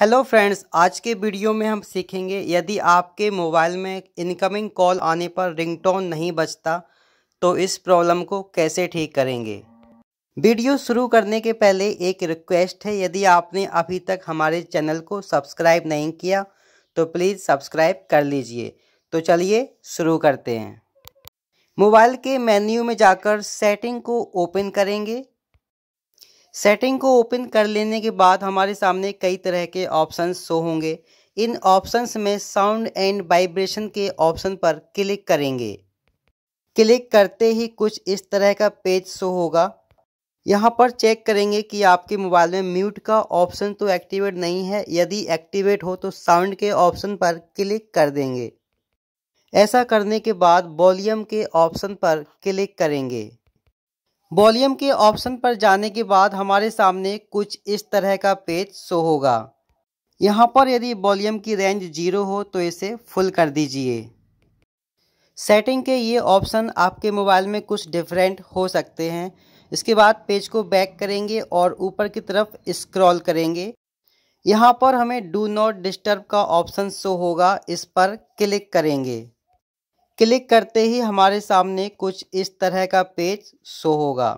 hello friends आज के video में हम सीखेंगे यदि आपके मोबाइल में इनकमिंग कॉल आने पर रिंगटोन नहीं बजता तो इस प्रॉब्लम को कैसे ठीक करेंगे वीडियो शुरू करने के पहले एक रिक्वेस्ट है यदि आपने अभी तक हमारे चैनल को सब्सक्राइब नहीं किया तो प्लीज़ सब्सक्राइब कर लीजिए तो चलिए शुरू करते हैं मोबाइल के मेन्यू में जाकर सेटिंग को ओपन करेंगे सेटिंग को ओपन कर लेने के बाद हमारे सामने कई तरह के ऑप्शन शो होंगे इन ऑप्शंस में साउंड एंड वाइब्रेशन के ऑप्शन पर क्लिक करेंगे क्लिक करते ही कुछ इस तरह का पेज शो होगा यहाँ पर चेक करेंगे कि आपके मोबाइल में म्यूट का ऑप्शन तो एक्टिवेट नहीं है यदि एक्टिवेट हो तो साउंड के ऑप्शन पर क्लिक कर देंगे ऐसा करने के बाद वॉल्यूम के ऑप्शन पर क्लिक करेंगे वॉल्यूम के ऑप्शन पर जाने के बाद हमारे सामने कुछ इस तरह का पेज शो होगा यहाँ पर यदि वॉल्यूम की रेंज जीरो हो तो इसे फुल कर दीजिए सेटिंग के ये ऑप्शन आपके मोबाइल में कुछ डिफरेंट हो सकते हैं इसके बाद पेज को बैक करेंगे और ऊपर की तरफ स्क्रॉल करेंगे यहाँ पर हमें डू नॉट डिस्टर्ब का ऑप्शन शो होगा इस पर क्लिक करेंगे क्लिक करते ही हमारे सामने कुछ इस तरह का पेज शो होगा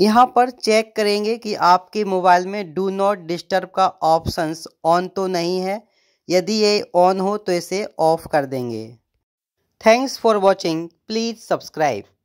यहाँ पर चेक करेंगे कि आपके मोबाइल में डू नॉट डिस्टर्ब का ऑप्शंस ऑन तो नहीं है यदि ये ऑन हो तो इसे ऑफ कर देंगे thanks for watching please subscribe